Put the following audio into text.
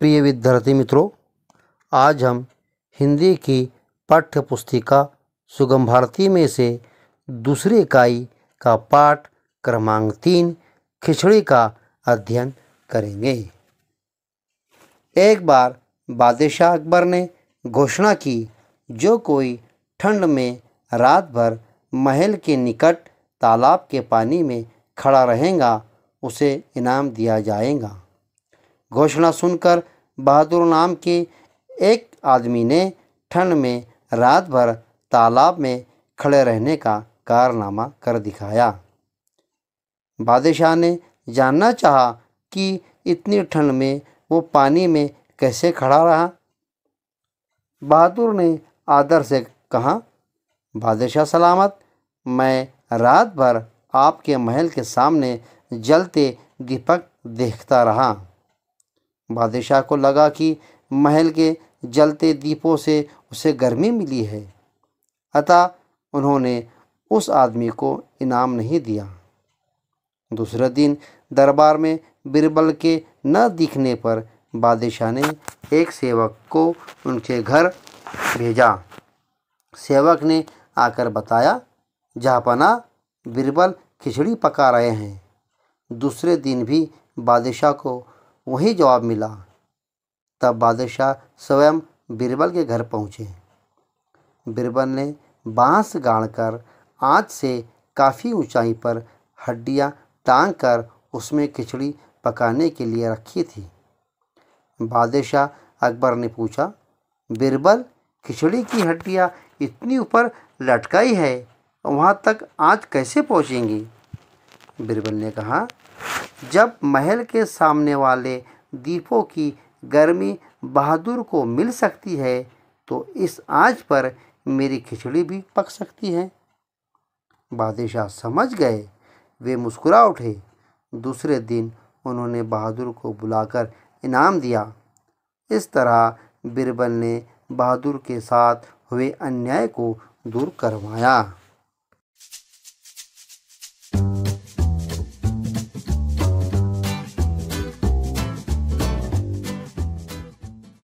प्रिय विद्यार्थी मित्रों आज हम हिंदी की पाठ्य पुस्तिका सुगम भारती में से दूसरी इकाई का पाठ क्रमांक तीन खिचड़ी का अध्ययन करेंगे एक बार बादशाह अकबर ने घोषणा की जो कोई ठंड में रात भर महल के निकट तालाब के पानी में खड़ा रहेगा उसे इनाम दिया जाएगा घोषणा सुनकर बहादुर नाम के एक आदमी ने ठंड में रात भर तालाब में खड़े रहने का कारनामा कर दिखाया बादशाह ने जानना चाहा कि इतनी ठंड में वो पानी में कैसे खड़ा रहा बहादुर ने आदर से कहा बादशाह सलामत मैं रात भर आपके महल के सामने जलते दीपक देखता रहा बादशाह को लगा कि महल के जलते दीपों से उसे गर्मी मिली है अतः उन्होंने उस आदमी को इनाम नहीं दिया दूसरे दिन दरबार में बिरबल के न दिखने पर बादशाह ने एक सेवक को उनके घर भेजा सेवक ने आकर बताया जहापना बिरबल खिचड़ी पका रहे हैं दूसरे दिन भी बादशाह को वहीं जवाब मिला तब बादशाह स्वयं बीरबल के घर पहुँचे बीरबल ने बांस गाड़कर आँच से काफ़ी ऊंचाई पर हड्डियाँ टांग कर उसमें खिचड़ी पकाने के लिए रखी थी बादशाह अकबर ने पूछा बीरबल खिचड़ी की हड्डियाँ इतनी ऊपर लटकाई है वहाँ तक आँच कैसे पहुँचेंगी बीरबल ने कहा जब महल के सामने वाले दीपों की गर्मी बहादुर को मिल सकती है तो इस आँच पर मेरी खिचड़ी भी पक सकती है बादशाह समझ गए वे मुस्कुरा उठे दूसरे दिन उन्होंने बहादुर को बुलाकर इनाम दिया इस तरह बिरबल ने बहादुर के साथ हुए अन्याय को दूर करवाया